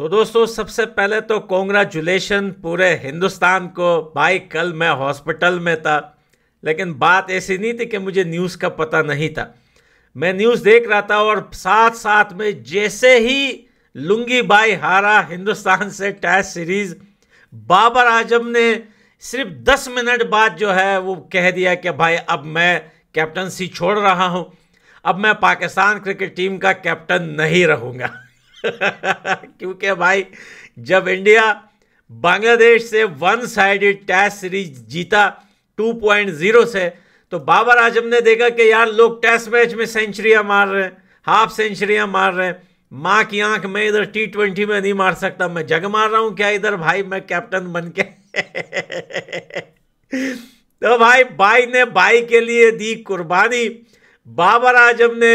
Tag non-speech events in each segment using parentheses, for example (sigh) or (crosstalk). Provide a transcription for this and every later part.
तो दोस्तों सबसे पहले तो कॉन्ग्रेचुलेशन पूरे हिंदुस्तान को भाई कल मैं हॉस्पिटल में था लेकिन बात ऐसी नहीं थी कि मुझे न्यूज़ का पता नहीं था मैं न्यूज़ देख रहा था और साथ साथ में जैसे ही लुंगी बाई हारा हिंदुस्तान से टेस्ट सीरीज़ बाबर आजम ने सिर्फ दस मिनट बाद जो है वो कह दिया कि भाई अब मैं कैप्टनसी छोड़ रहा हूँ अब मैं पाकिस्तान क्रिकेट टीम का कैप्टन नहीं रहूँगा (laughs) क्योंकि भाई जब इंडिया बांग्लादेश से वन साइडेड टेस्ट सीरीज जीता 2.0 से तो बाबर आजम ने देखा कि यार लोग टेस्ट मैच में सेंचुरियां मार रहे हैं हाफ सेंचुरियां मार रहे हैं माँ की आंख में इधर टी ट्वेंटी में नहीं मार सकता मैं जग मार रहा हूँ क्या इधर भाई मैं कैप्टन बन के (laughs) तो भाई भाई ने भाई के लिए दी कुर्बानी बाबर आजम ने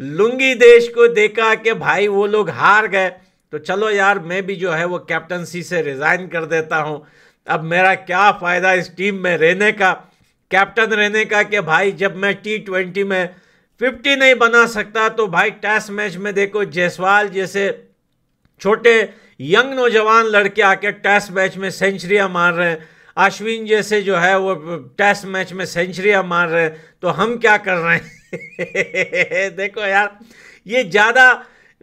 लुंगी देश को देखा कि भाई वो लोग हार गए तो चलो यार मैं भी जो है वो कैप्टनसी से रिज़ाइन कर देता हूँ अब मेरा क्या फ़ायदा इस टीम में रहने का कैप्टन रहने का कि भाई जब मैं टी ट्वेंटी में फिफ्टी नहीं बना सकता तो भाई टेस्ट मैच में देखो जयसवाल जैसे छोटे यंग नौजवान लड़के आके टेस्ट मैच में सेंचुरियाँ मार रहे हैं अश्विन जैसे जो है वो टेस्ट मैच में सेंचुरियाँ मार रहे हैं तो हम क्या कर रहे हैं (laughs) देखो यार ये ज़्यादा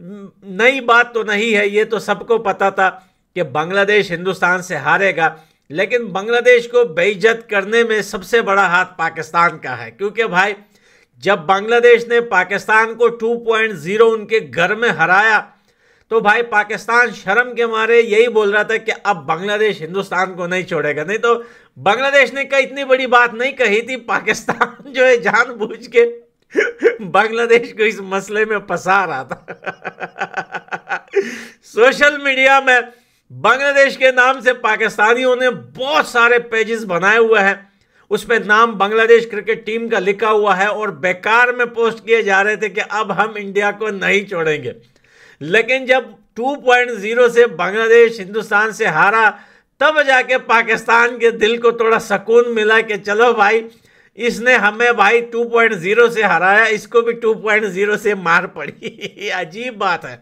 नई बात तो नहीं है ये तो सबको पता था कि बांग्लादेश हिंदुस्तान से हारेगा लेकिन बांग्लादेश को बेइज्जत करने में सबसे बड़ा हाथ पाकिस्तान का है क्योंकि भाई जब बांग्लादेश ने पाकिस्तान को 2.0 उनके घर में हराया तो भाई पाकिस्तान शर्म के मारे यही बोल रहा था कि अब बांग्लादेश हिंदुस्तान को नहीं छोड़ेगा नहीं तो बांग्लादेश ने कई इतनी बड़ी बात नहीं कही थी पाकिस्तान जो है जानबूझ के बांग्लादेश को इस मसले में फंसा रहा था सोशल मीडिया में बांग्लादेश के नाम से पाकिस्तानियों ने बहुत सारे पेजेस बनाए हुए हैं उस पर नाम बांग्लादेश क्रिकेट टीम का लिखा हुआ है और बेकार में पोस्ट किए जा रहे थे कि अब हम इंडिया को नहीं छोड़ेंगे लेकिन जब 2.0 से बांग्लादेश हिंदुस्तान से हारा तब जाके पाकिस्तान के दिल को थोड़ा सुकून मिला कि चलो भाई इसने हमें भाई 2.0 से हराया इसको भी 2.0 से मार पड़ी (laughs) अजीब बात है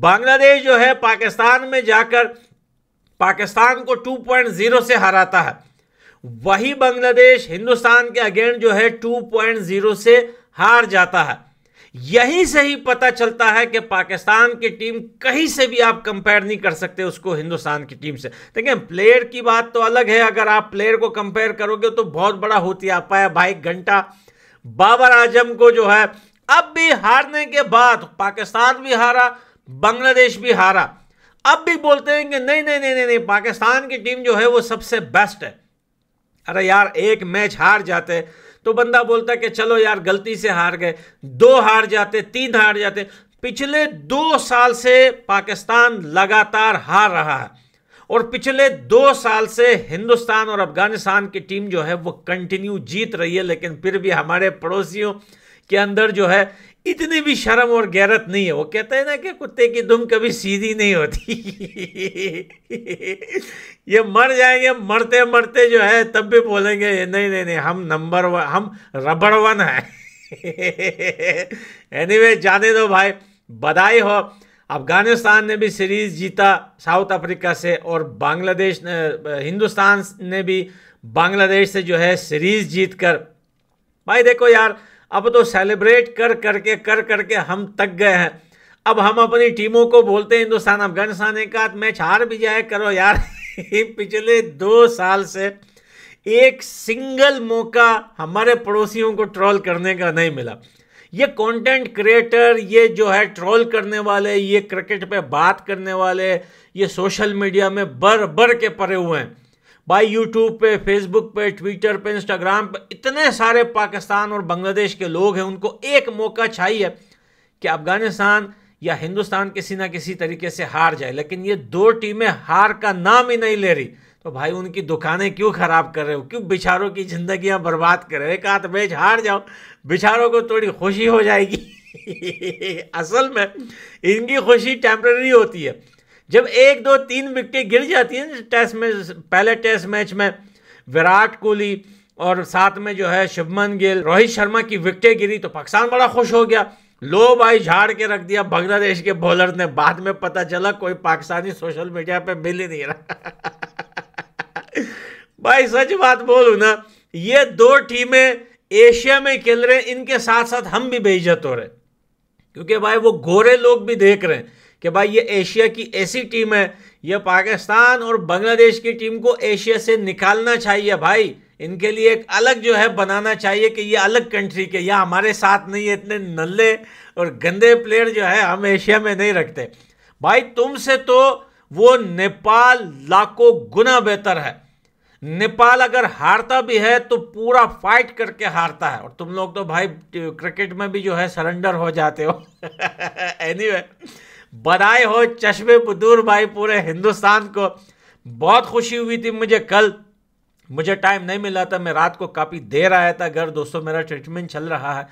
बांग्लादेश जो है पाकिस्तान में जाकर पाकिस्तान को 2.0 से हराता है वही बांग्लादेश हिंदुस्तान के अगेन जो है 2.0 से हार जाता है यहीं से ही पता चलता है कि पाकिस्तान की टीम कहीं से भी आप कंपेयर नहीं कर सकते उसको हिंदुस्तान की टीम से देखिए प्लेयर की बात तो अलग है अगर आप प्लेयर को कंपेयर करोगे तो बहुत बड़ा होती आ पाया भाई घंटा बाबर आजम को जो है अब भी हारने के बाद पाकिस्तान भी हारा बांग्लादेश भी हारा अब भी बोलते हैं कि नहीं नहीं नहीं नहीं पाकिस्तान की टीम जो है वो सबसे बेस्ट है अरे यार एक मैच हार जाते तो बंदा बोलता कि चलो यार गलती से हार गए दो हार जाते तीन हार जाते पिछले दो साल से पाकिस्तान लगातार हार रहा है और पिछले दो साल से हिंदुस्तान और अफगानिस्तान की टीम जो है वो कंटिन्यू जीत रही है लेकिन फिर भी हमारे पड़ोसियों के अंदर जो है इतनी भी शर्म और गैरत नहीं है वो कहते हैं ना कि कुत्ते की दुम कभी सीधी नहीं होती (laughs) ये मर जाएंगे मरते मरते जो है तब भी बोलेंगे नहीं नहीं नहीं हम नंबर वन हम रबड़ वन है एनी anyway, जाने दो भाई बधाई हो अफगानिस्तान ने भी सीरीज जीता साउथ अफ्रीका से और बांग्लादेश ने हिंदुस्तान ने भी बांग्लादेश से जो है सीरीज जीत कर भाई देखो यार अब तो सेलिब्रेट कर करके कर करके हम तक गए हैं अब हम अपनी टीमों को बोलते हैं हिंदुस्तान अफगानिस्तान एक आध मैच हार भी जाए करो यार (laughs) पिछले दो साल से एक सिंगल मौका हमारे पड़ोसियों को ट्रोल करने का नहीं मिला ये कंटेंट क्रिएटर ये जो है ट्रोल करने वाले ये क्रिकेट पे बात करने वाले ये सोशल मीडिया में बर बर के परे हुए हैं भाई यूट्यूब पे फेसबुक पे ट्विटर पे इंस्टाग्राम पे इतने सारे पाकिस्तान और बांग्लादेश के लोग हैं उनको एक मौका चाहिए कि अफगानिस्तान या हिंदुस्तान किसी ना किसी तरीके से हार जाए लेकिन ये दो टीमें हार का नाम ही नहीं ले रही तो भाई उनकी दुकानें क्यों ख़राब कर रहे हो क्यों बिचारों की ज़िंदगियां बर्बाद कर रहे हो एक आध मैच हार जाओ बिचारों को थोड़ी खुशी हो जाएगी (laughs) असल में इनकी खुशी टेम्प्रेरी होती है जब एक दो तीन विकटें गिर जाती हैं टेस्ट में पहले टेस्ट मैच में विराट कोहली और साथ में जो है शुभमन गिल रोहित शर्मा की विकटें गिरी तो पाकिस्तान बड़ा खुश हो गया लो भाई झाड़ के रख दिया बांग्लादेश के बॉलर ने बाद में पता चला कोई पाकिस्तानी सोशल मीडिया पे मिल ही नहीं रहा (laughs) भाई सच बात बोलू ना ये दो टीमें एशिया में खेल रहे हैं इनके साथ साथ हम भी बेइज्जत हो रहे हैं क्योंकि भाई वो गोरे लोग भी देख रहे हैं कि भाई ये एशिया की ऐसी टीम है ये पाकिस्तान और बांग्लादेश की टीम को एशिया से निकालना चाहिए भाई इनके लिए एक अलग जो है बनाना चाहिए कि ये अलग कंट्री के या हमारे साथ नहीं है इतने नल्ले और गंदे प्लेयर जो है हम एशिया में नहीं रखते भाई तुमसे तो वो नेपाल लाखों गुना बेहतर है नेपाल अगर हारता भी है तो पूरा फाइट करके हारता है और तुम लोग तो भाई क्रिकेट में भी जो है सरेंडर हो जाते हो एनी (laughs) anyway, बधाई हो चश्मे बदूर भाई पूरे हिंदुस्तान को बहुत खुशी हुई थी मुझे कल मुझे टाइम नहीं मिला था मैं रात को काफ़ी देर आया था घर दोस्तों मेरा ट्रीटमेंट चल रहा है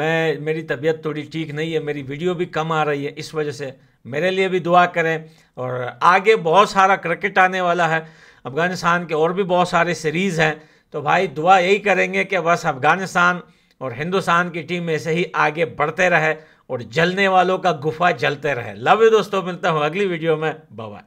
मैं मेरी तबीयत थोड़ी ठीक नहीं है मेरी वीडियो भी कम आ रही है इस वजह से मेरे लिए भी दुआ करें और आगे बहुत सारा क्रिकेट आने वाला है अफ़गानिस्तान के और भी बहुत सारे सीरीज़ हैं तो भाई दुआ यही करेंगे कि बस अफ़गानिस्तान और हिंदुस्तान की टीम ऐसे ही आगे बढ़ते रहे और जलने वालों का गुफा जलते रहे लव यू दोस्तों मिलता हूँ अगली वीडियो में बाय